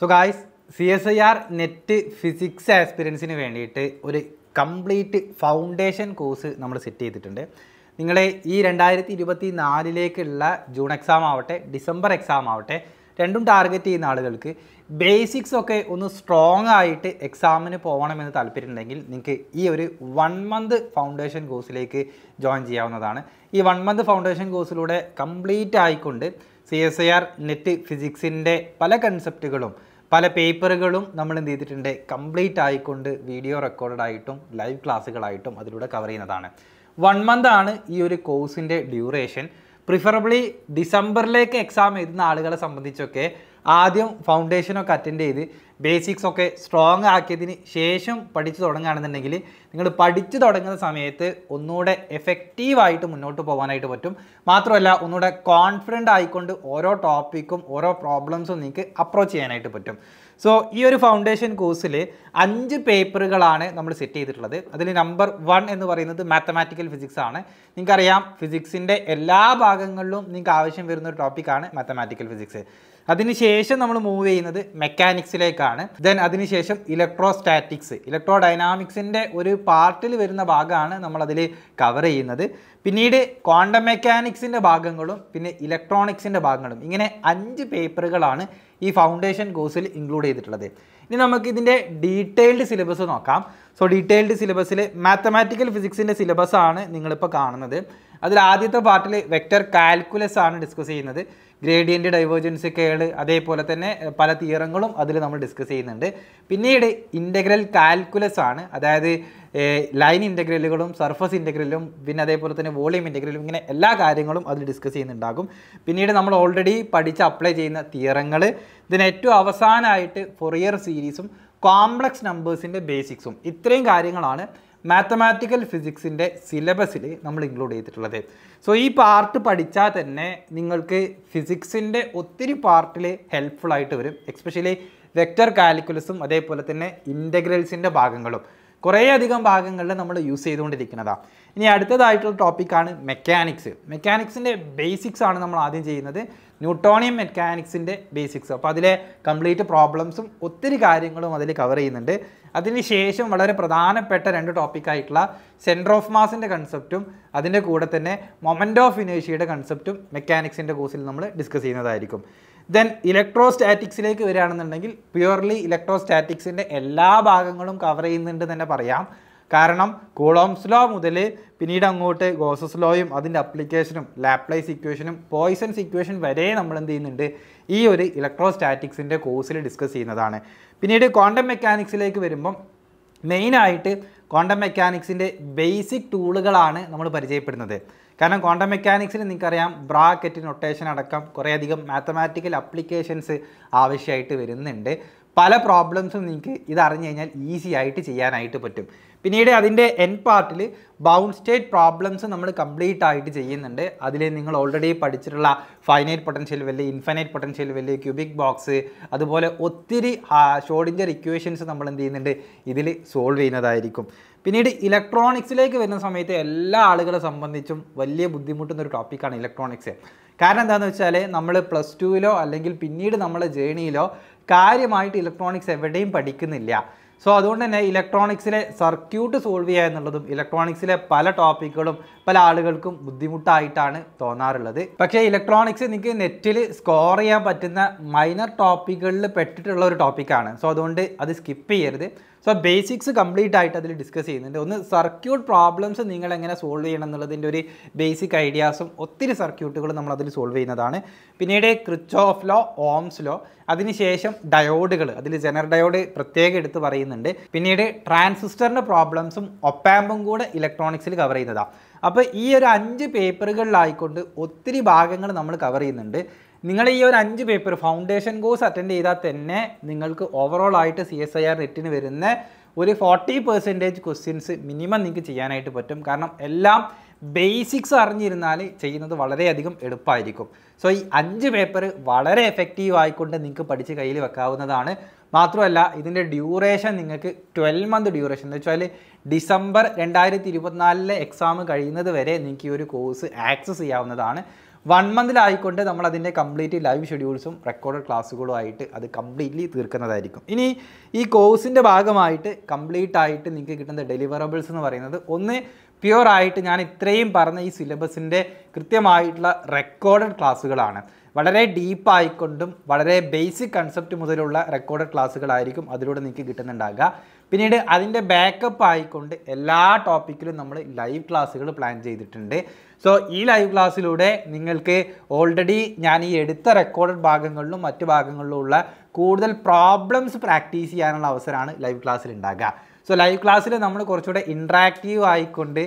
so guys C S I R net physics ആക്സ്പീരിയൻസിന് വേണ്ടിയിട്ട് ഒരു കംപ്ലീറ്റ് ഫൗണ്ടേഷൻ കോഴ്സ് നമ്മൾ സെറ്റ് ചെയ്തിട്ടുണ്ട് നിങ്ങളെ ഈ രണ്ടായിരത്തി ഇരുപത്തി നാലിലേക്കുള്ള ജൂൺ എക്സാം ആവട്ടെ ഡിസംബർ എക്സാം ആവട്ടെ രണ്ടും ടാർഗറ്റ് ചെയ്യുന്ന ആളുകൾക്ക് ബേസിക്സ് ഒക്കെ ഒന്ന് സ്ട്രോങ് ആയിട്ട് എക്സാമിന് പോകണമെന്ന് താല്പര്യമുണ്ടെങ്കിൽ നിങ്ങൾക്ക് ഈ ഒരു വൺ മന്ത് ഫൗണ്ടേഷൻ കോഴ്സിലേക്ക് ജോയിൻ ചെയ്യാവുന്നതാണ് ഈ വൺ മന്ത് ഫൗണ്ടേഷൻ കോഴ്സിലൂടെ കംപ്ലീറ്റ് ആയിക്കൊണ്ട് C S I R net ഫിസിക്സിൻ്റെ പല കൺസെപ്റ്റുകളും പല പേപ്പറുകളും നമ്മൾ എന്ത് ചെയ്തിട്ടുണ്ട് കംപ്ലീറ്റ് ആയിക്കൊണ്ട് വീഡിയോ റെക്കോർഡ് ആയിട്ടും ലൈവ് ക്ലാസ്സുകളായിട്ടും അതിലൂടെ കവർ ചെയ്യുന്നതാണ് വൺ മന്ത് ആണ് ഈ ഒരു കോഴ്സിൻ്റെ ഡ്യൂറേഷൻ പ്രിഫറബിളി ഡിസംബറിലേക്ക് എക്സാം എഴുതുന്ന ആളുകളെ സംബന്ധിച്ചൊക്കെ ആദ്യം ഫൗണ്ടേഷനൊക്കെ അറ്റൻഡ് ചെയ്ത് ബേസിക്സ് ഒക്കെ സ്ട്രോങ് ആക്കിയതിന് ശേഷം പഠിച്ചു തുടങ്ങുകയാണെന്നുണ്ടെങ്കിൽ നിങ്ങൾ പഠിച്ചു തുടങ്ങുന്ന സമയത്ത് ഒന്നുകൂടെ എഫക്റ്റീവായിട്ട് മുന്നോട്ട് പോകാനായിട്ട് പറ്റും മാത്രമല്ല ഒന്നുകൂടെ കോൺഫിഡൻ്റ് ആയിക്കൊണ്ട് ഓരോ ടോപ്പിക്കും ഓരോ പ്രോബ്ലംസും നിങ്ങൾക്ക് അപ്രോച്ച് ചെയ്യാനായിട്ട് പറ്റും സോ ഈ ഒരു ഫൗണ്ടേഷൻ കോഴ്സിൽ അഞ്ച് പേപ്പറുകളാണ് നമ്മൾ സെറ്റ് ചെയ്തിട്ടുള്ളത് അതിൽ നമ്പർ വൺ എന്ന് പറയുന്നത് മാത്തമാറ്റിക്കൽ ഫിസിക്സ് ആണ് നിങ്ങൾക്കറിയാം ഫിസിക്സിൻ്റെ എല്ലാ ഭാഗങ്ങളിലും നിങ്ങൾക്ക് ആവശ്യം വരുന്ന ഒരു ടോപ്പിക്കാണ് മാത്തമാറ്റിക്കൽ ഫിസിക്സ് അതിനുശേഷം നമ്മൾ മൂവ് ചെയ്യുന്നത് മെക്കാനിക്സിലേക്കാണ് ദെൻ അതിനുശേഷം ഇലക്ട്രോസ്റ്റാറ്റിക്സ് ഇലക്ട്രോ ഡൈനാമിക്സിൻ്റെ ഒരു പാർട്ടിൽ വരുന്ന ഭാഗമാണ് നമ്മളതിൽ കവർ ചെയ്യുന്നത് പിന്നീട് ക്വാണ്ടം മെക്കാനിക്സിൻ്റെ ഭാഗങ്ങളും പിന്നെ ഇലക്ട്രോണിക്സിൻ്റെ ഭാഗങ്ങളും ഇങ്ങനെ അഞ്ച് പേപ്പറുകളാണ് ഈ ഫൗണ്ടേഷൻ കോഴ്സിൽ ഇൻക്ലൂഡ് ചെയ്തിട്ടുള്ളത് ഇനി നമുക്ക് ഇതിൻ്റെ ഡീറ്റെയിൽഡ് സിലബസ് നോക്കാം സോ ഡീറ്റെയിൽഡ് സിലബസിൽ മാത്തമാറ്റിക്കൽ ഫിസിക്സിൻ്റെ ആണ് നിങ്ങളിപ്പോൾ കാണുന്നത് അതിൽ ആദ്യത്തെ പാർട്ടിൽ വെക്റ്റർ കാൽക്കുലസ് ആണ് ഡിസ്കസ് ചെയ്യുന്നത് ഗ്രേഡിയൻ്റ് ഡൈവേർജൻസ് കേൾ അതേപോലെ തന്നെ പല തിയറങ്ങളും അതിൽ നമ്മൾ ഡിസ്കസ് ചെയ്യുന്നുണ്ട് പിന്നീട് ഇൻ്റഗ്രൽ കാൽക്കുലസ് ആണ് അതായത് ലൈൻ ഇൻ്റഗ്രലുകളും സർഫസ് ഇൻ്റഗ്രലും പിന്നെ അതേപോലെ തന്നെ വോളിയം ഇൻ്റഗ്രലും ഇങ്ങനെ എല്ലാ കാര്യങ്ങളും അതിൽ ഡിസ്കസ് ചെയ്യുന്നുണ്ടാകും പിന്നീട് നമ്മൾ ഓൾറെഡി പഠിച്ച് അപ്ലൈ ചെയ്യുന്ന തിയറങ്ങൾ ഇതിന് ഏറ്റവും അവസാനമായിട്ട് ഫൊറിയർ സീരീസും കോംപ്ലക്സ് നമ്പേഴ്സിൻ്റെ ബേസിക്സും ഇത്രയും കാര്യങ്ങളാണ് മാത്തമാറ്റിക്കൽ ഫിസിക്സിൻ്റെ സിലബസിൽ നമ്മൾ ഇൻക്ലൂഡ് ചെയ്തിട്ടുള്ളത് സോ ഈ പാർട്ട് പഠിച്ചാൽ തന്നെ നിങ്ങൾക്ക് ഫിസിക്സിൻ്റെ ഒത്തിരി പാർട്ടിൽ ഹെൽപ്ഫുൾ ആയിട്ട് വരും എക്സ്പെഷ്യലി വെക്റ്റർ കാൽക്കുലസും അതേപോലെ തന്നെ ഇൻ്റഗ്രൽസിൻ്റെ ഭാഗങ്ങളും കുറേയധികം ഭാഗങ്ങളിൽ നമ്മൾ യൂസ് ചെയ്തുകൊണ്ടിരിക്കുന്നതാണ് ഇനി അടുത്തതായിട്ടുള്ള ടോപ്പിക്കാണ് മെക്കാനിക്സ് മെക്കാനിക്സിൻ്റെ ബേസിക്സ് ആണ് നമ്മൾ ആദ്യം ചെയ്യുന്നത് ന്യൂട്ടോണിയം മെക്കാനിക്സിൻ്റെ ബേസിക്സ് അപ്പോൾ അതിലെ കംപ്ലീറ്റ് പ്രോബ്ലംസും ഒത്തിരി കാര്യങ്ങളും അതിൽ കവർ ചെയ്യുന്നുണ്ട് അതിനുശേഷം വളരെ പ്രധാനപ്പെട്ട രണ്ട് ടോപ്പിക്കായിട്ടുള്ള സെൻറ്റർ ഓഫ് മാസിൻ്റെ കൺസെപ്റ്റും അതിൻ്റെ കൂടെ തന്നെ മൊമെൻ്റ് ഓഫ് ഇനേഷ്യയുടെ കൺസെപ്റ്റും മെക്കാനിക്സിൻ്റെ കോഴ്സിൽ നമ്മൾ ഡിസ്കസ് ചെയ്യുന്നതായിരിക്കും ദെൻ ഇലക്ട്രോസ്റ്റാറ്റിക്സിലേക്ക് വരികയാണെന്നുണ്ടെങ്കിൽ പ്യുവർലി ഇലക്ട്രോസ്റ്റാറ്റിക്സിൻ്റെ എല്ലാ ഭാഗങ്ങളും കവർ ചെയ്യുന്നുണ്ട് തന്നെ പറയാം കാരണം കൂളോംസ് ലോ മുതൽ പിന്നീട് അങ്ങോട്ട് ഗോസസ് ലോയും അതിൻ്റെ അപ്ലിക്കേഷനും ലാപ്ലൈസ് ഇക്വേഷനും പോയിസൺസ് ഇക്വേഷൻ വരെ നമ്മൾ എന്ത് ചെയ്യുന്നുണ്ട് ഈ ഒരു ഇലക്ട്രോസ്റ്റാറ്റിക്സിൻ്റെ കോഴ്സിൽ ഡിസ്കസ് ചെയ്യുന്നതാണ് പിന്നീട് ക്വാണ്ടം മെക്കാനിക്സിലേക്ക് വരുമ്പം മെയിനായിട്ട് ക്വാണ്ടം മെക്കാനിക്സിൻ്റെ ബേസിക് ടൂളുകളാണ് നമ്മൾ പരിചയപ്പെടുന്നത് കാരണം ക്വാണ്ടം മെക്കാനിക്സിന് നിങ്ങൾക്കറിയാം ബ്രാക്കറ്റ് നൊട്ടേഷൻ അടക്കം കുറേയധികം മാത്തമാറ്റിക്കൽ അപ്ലിക്കേഷൻസ് ആവശ്യമായിട്ട് വരുന്നുണ്ട് പല പ്രോബ്ലംസും നിങ്ങൾക്ക് ഇത് അറിഞ്ഞു കഴിഞ്ഞാൽ ഈസി ആയിട്ട് ചെയ്യാനായിട്ട് പറ്റും പിന്നീട് അതിൻ്റെ എൻ പാർട്ടിൽ ബൗണ്ട് സ്റ്റേറ്റ് പ്രോബ്ലംസ് നമ്മൾ കംപ്ലീറ്റ് ആയിട്ട് ചെയ്യുന്നുണ്ട് അതിൽ നിങ്ങൾ ഓൾറെഡി പഠിച്ചിട്ടുള്ള finite potential well infinite potential well cubic box അതുപോലെ ഒത്തിരി ഷോഡിൻ്റെ ഇക്വേഷൻസ് നമ്മൾ എന്ത് ചെയ്യുന്നുണ്ട് ഇതിൽ സോൾവ് ചെയ്യുന്നതായിരിക്കും പിന്നീട് ഇലക്ട്രോണിക്സിലേക്ക് വരുന്ന സമയത്ത് എല്ലാ ആളുകളെ സംബന്ധിച്ചും വലിയ ബുദ്ധിമുട്ടുന്ന ഒരു ടോപ്പിക്കാണ് ഇലക്ട്രോണിക്സ് കാരണം എന്താണെന്ന് വെച്ചാൽ നമ്മൾ പ്ലസ് ടുവിലോ അല്ലെങ്കിൽ പിന്നീട് നമ്മളെ ജേണിയിലോ കാര്യമായിട്ട് ഇലക്ട്രോണിക്സ് എവിടെയും പഠിക്കുന്നില്ല സോ അതുകൊണ്ട് തന്നെ ഇലക്ട്രോണിക്സിലെ സർക്യൂട്ട് സോൾവ് ചെയ്യുക എന്നുള്ളതും ഇലക്ട്രോണിക്സിലെ പല ടോപ്പിക്കുകളും പല ആളുകൾക്കും ബുദ്ധിമുട്ടായിട്ടാണ് തോന്നാറുള്ളത് പക്ഷേ ഇലക്ട്രോണിക്സ് നിങ്ങൾക്ക് നെറ്റിൽ സ്കോർ ചെയ്യാൻ പറ്റുന്ന മൈനർ ടോപ്പിക്കുകളിൽ പെട്ടിട്ടുള്ള ഒരു ടോപ്പിക്കാണ് സോ അതുകൊണ്ട് അത് സ്കിപ്പ് ചെയ്യരുത് സോ ബേസിക്സ് കംപ്ലീറ്റ് ആയിട്ട് അതിൽ ഡിസ്കസ് ചെയ്യുന്നുണ്ട് ഒന്ന് സർക്യൂട്ട് പ്രോബ്ലംസ് നിങ്ങൾ എങ്ങനെ സോൾവ് ചെയ്യണം എന്നുള്ളതിൻ്റെ ഒരു ബേസിക് ഐഡിയാസും ഒത്തിരി സർക്യൂട്ടുകൾ നമ്മൾ അതിൽ സോൾവ് ചെയ്യുന്നതാണ് പിന്നീട് Kirchhoff law Ohm's law അതിനുശേഷം ഡയോഡുകൾ അതിൽ ജനർ ഡയോഡ് പ്രത്യേകം എടുത്ത് പറയുന്നുണ്ട് പിന്നീട് ട്രാൻസിസ്റ്ററിൻ്റെ പ്രോബ്ലംസും ഒപ്പാമ്പും കൂടെ ഇലക്ട്രോണിക്സിൽ കവർ ചെയ്യുന്നതാണ് അപ്പോൾ ഈ ഒരു അഞ്ച് പേപ്പറുകളിലായിക്കൊണ്ട് ഒത്തിരി ഭാഗങ്ങൾ നമ്മൾ കവർ ചെയ്യുന്നുണ്ട് നിങ്ങൾ ഈ ഒരു അഞ്ച് പേപ്പർ ഫൗണ്ടേഷൻ കോഴ്സ് അറ്റൻഡ് ചെയ്താൽ തന്നെ നിങ്ങൾക്ക് ഓവറോൾ ആയിട്ട് സി എസ് ഐ ആർ നെറ്റിന് വരുന്ന ഒരു ഫോർട്ടി പെർസെൻറ്റേജ് ക്വസ്റ്റ്യൻസ് മിനിമം നിങ്ങൾക്ക് ചെയ്യാനായിട്ട് പറ്റും കാരണം എല്ലാം ബേസിക്സ് അറിഞ്ഞിരുന്നാൽ ചെയ്യുന്നത് വളരെയധികം എളുപ്പമായിരിക്കും സോ ഈ അഞ്ച് പേപ്പർ വളരെ എഫക്റ്റീവ് ആയിക്കൊണ്ട് നിങ്ങൾക്ക് പഠിച്ച് കയ്യിൽ വെക്കാവുന്നതാണ് മാത്രമല്ല ഇതിൻ്റെ ഡ്യൂറേഷൻ നിങ്ങൾക്ക് ട്വൽവ് മന്ത് ഡ്യൂറേഷൻ എന്ന് വെച്ചാൽ ഡിസംബർ രണ്ടായിരത്തി ഇരുപത്തിനാലിലെ എക്സാം കഴിയുന്നത് വരെ നിങ്ങൾക്ക് ഈ ഒരു കോഴ്സ് ആക്സസ് ചെയ്യാവുന്നതാണ് വൺ മന്തിലായിക്കൊണ്ട് നമ്മൾ അതിൻ്റെ കംപ്ലീറ്റ് ലൈവ് ഷെഡ്യൂൾസും റെക്കോർഡ് ക്ലാസ്സുകളും ആയിട്ട് അത് കംപ്ലീറ്റ്ലി തീർക്കുന്നതായിരിക്കും ഇനി ഈ കോഴ്സിൻ്റെ ഭാഗമായിട്ട് കംപ്ലീറ്റ് ആയിട്ട് നിങ്ങൾക്ക് കിട്ടുന്ന ഡെലിവറബിൾസ് എന്ന് പറയുന്നത് ഒന്ന് പ്യുവർ ആയിട്ട് ഞാൻ ഇത്രയും പറഞ്ഞ ഈ സിലബസിൻ്റെ കൃത്യമായിട്ടുള്ള റെക്കോർഡഡ് ക്ലാസ്സുകളാണ് വളരെ ഡീപ്പായിക്കൊണ്ടും വളരെ ബേസിക് കൺസെപ്റ്റ് മുതലുള്ള റെക്കോർഡ് ക്ലാസ്സുകളായിരിക്കും അതിലൂടെ നിങ്ങൾക്ക് കിട്ടുന്നുണ്ടാകുക പിന്നീട് അതിൻ്റെ ബാക്കപ്പ് ആയിക്കൊണ്ട് എല്ലാ ടോപ്പിക്കിലും നമ്മൾ ലൈവ് ക്ലാസ്സുകൾ പ്ലാൻ ചെയ്തിട്ടുണ്ട് സോ ഈ ലൈവ് ക്ലാസ്സിലൂടെ നിങ്ങൾക്ക് ഓൾറെഡി ഞാൻ ഈ എടുത്ത റെക്കോർഡഡ് ഭാഗങ്ങളിലും മറ്റ് ഭാഗങ്ങളിലും ഉള്ള കൂടുതൽ പ്രോബ്ലംസ് പ്രാക്ടീസ് ചെയ്യാനുള്ള അവസരമാണ് ലൈവ് ക്ലാസ്സിൽ ഉണ്ടാകുക സോ ലൈവ് ക്ലാസ്സിൽ നമ്മൾ കുറച്ചുകൂടെ ഇൻട്രാക്റ്റീവ് ആയിക്കൊണ്ട്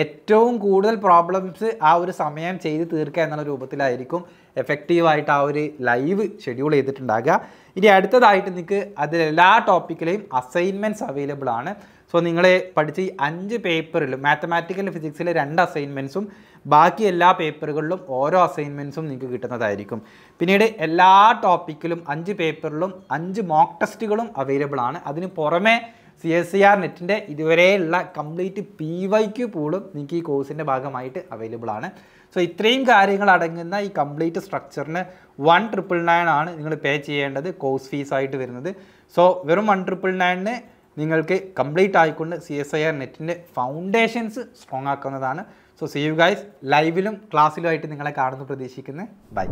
ഏറ്റവും കൂടുതൽ പ്രോബ്ലംസ് ആ ഒരു സമയം ചെയ്ത് തീർക്കുക എന്നുള്ള രൂപത്തിലായിരിക്കും എഫക്റ്റീവായിട്ട് ആ ഒരു ലൈവ് ഷെഡ്യൂൾ ചെയ്തിട്ടുണ്ടാകുക ഇനി അടുത്തതായിട്ട് നിങ്ങൾക്ക് അതിലെല്ലാ ടോപ്പിക്കിലെയും അസൈൻമെൻറ്റ്സ് അവൈലബിൾ ആണ് സോ നിങ്ങൾ പഠിച്ച ഈ അഞ്ച് പേപ്പറിലും മാത്തമാറ്റിക്കൽ ഫിസിക്സിലെ രണ്ട് അസൈൻമെൻറ്റ്സും ബാക്കി എല്ലാ പേപ്പറുകളിലും ഓരോ അസൈൻമെൻറ്റ്സും നിങ്ങൾക്ക് കിട്ടുന്നതായിരിക്കും പിന്നീട് എല്ലാ ടോപ്പിക്കിലും അഞ്ച് പേപ്പറിലും അഞ്ച് മോക്ക് ടെസ്റ്റുകളും അവൈലബിൾ ആണ് അതിന് പുറമേ സി എസ് സി ആർ നെറ്റിൻ്റെ ഇതുവരെയുള്ള കംപ്ലീറ്റ് പി വൈ ക്യു പൂളും നിങ്ങൾക്ക് ഈ കോഴ്സിൻ്റെ ഭാഗമായിട്ട് അവൈലബിൾ ആണ് സോ ഇത്രയും കാര്യങ്ങൾ അടങ്ങുന്ന ഈ കംപ്ലീറ്റ് സ്ട്രക്ചറിന് വൺ ട്രിപ്പിൾ നയൻ ആണ് നിങ്ങൾ പേ ചെയ്യേണ്ടത് കോഴ്സ് ഫീസായിട്ട് വരുന്നത് സോ വെറും വൺ ട്രിപ്പിൾ നയനിന് നിങ്ങൾക്ക് കംപ്ലീറ്റ് ആയിക്കൊണ്ട് സി എസ് ഐ ആർ നെറ്റിൻ്റെ ഫൗണ്ടേഷൻസ് സ്ട്രോങ് ആക്കുന്നതാണ് സോ സീ യു ഗൈസ് ലൈവിലും ക്ലാസ്സിലുമായിട്ട് നിങ്ങളെ കാണുന്നു പ്രതീക്ഷിക്കുന്നത് ബൈ